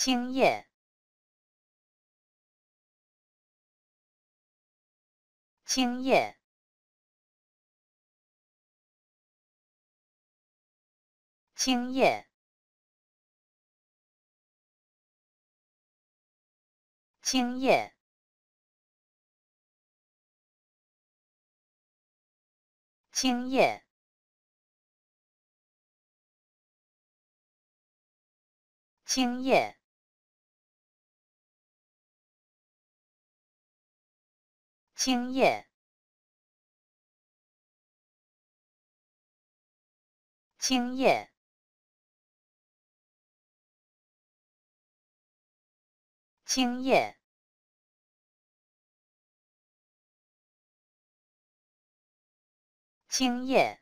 经验，经验，经验，经验，经验，经验。经验，经验，经验，经验。